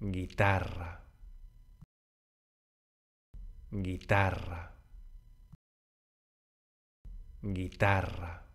guitarra, guitarra, guitarra.